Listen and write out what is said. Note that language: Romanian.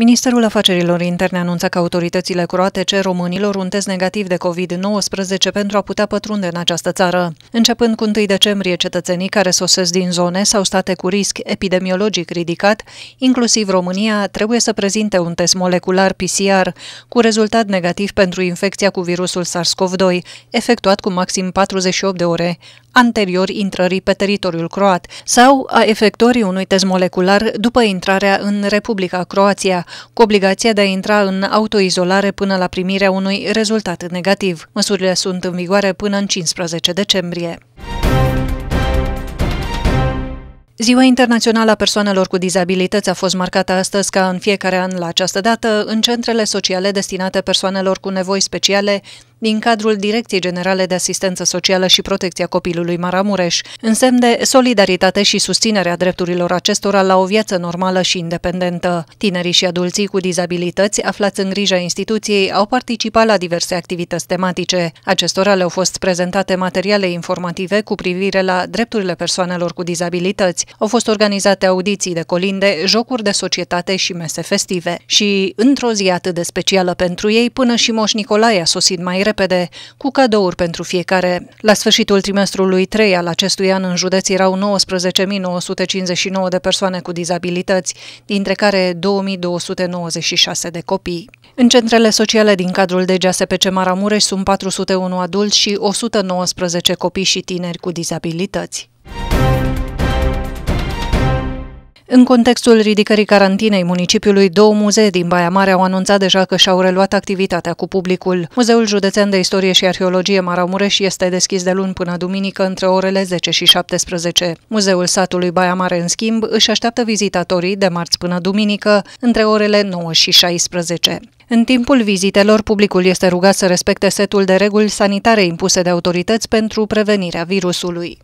Ministerul Afacerilor Interne anunța că autoritățile croate cer românilor un test negativ de COVID-19 pentru a putea pătrunde în această țară. Începând cu 1 decembrie, cetățenii care sosesc din zone sau state cu risc epidemiologic ridicat, inclusiv România, trebuie să prezinte un test molecular PCR cu rezultat negativ pentru infecția cu virusul SARS-CoV-2, efectuat cu maxim 48 de ore, anterior intrării pe teritoriul croat sau a efectorii unui test molecular după intrarea în Republica Croația, cu obligația de a intra în autoizolare până la primirea unui rezultat negativ. Măsurile sunt în vigoare până în 15 decembrie. Ziua Internațională a Persoanelor cu Dizabilități a fost marcată astăzi ca în fiecare an la această dată în centrele sociale destinate persoanelor cu nevoi speciale din cadrul Direcției Generale de Asistență Socială și Protecția Copilului Maramureș, în semn de solidaritate și susținerea drepturilor acestora la o viață normală și independentă. Tinerii și adulții cu dizabilități aflați în grija instituției au participat la diverse activități tematice. Acestora le-au fost prezentate materiale informative cu privire la drepturile persoanelor cu dizabilități. Au fost organizate audiții de colinde, jocuri de societate și mese festive. Și, într-o zi atât de specială pentru ei, până și Moș Nicolae a sosit mai repede, cu cadouri pentru fiecare. La sfârșitul trimestrului 3 al acestui an în județ erau 19.959 de persoane cu dizabilități, dintre care 2.296 de copii. În centrele sociale din cadrul de DGSPC Maramureș sunt 401 adulți și 119 copii și tineri cu dizabilități. În contextul ridicării carantinei municipiului, două muzee din Baia Mare au anunțat deja că și-au reluat activitatea cu publicul. Muzeul Județean de Istorie și Arheologie Maramureș este deschis de luni până duminică între orele 10 și 17. Muzeul satului Baia Mare, în schimb, își așteaptă vizitatorii de marți până duminică între orele 9 și 16. În timpul vizitelor, publicul este rugat să respecte setul de reguli sanitare impuse de autorități pentru prevenirea virusului.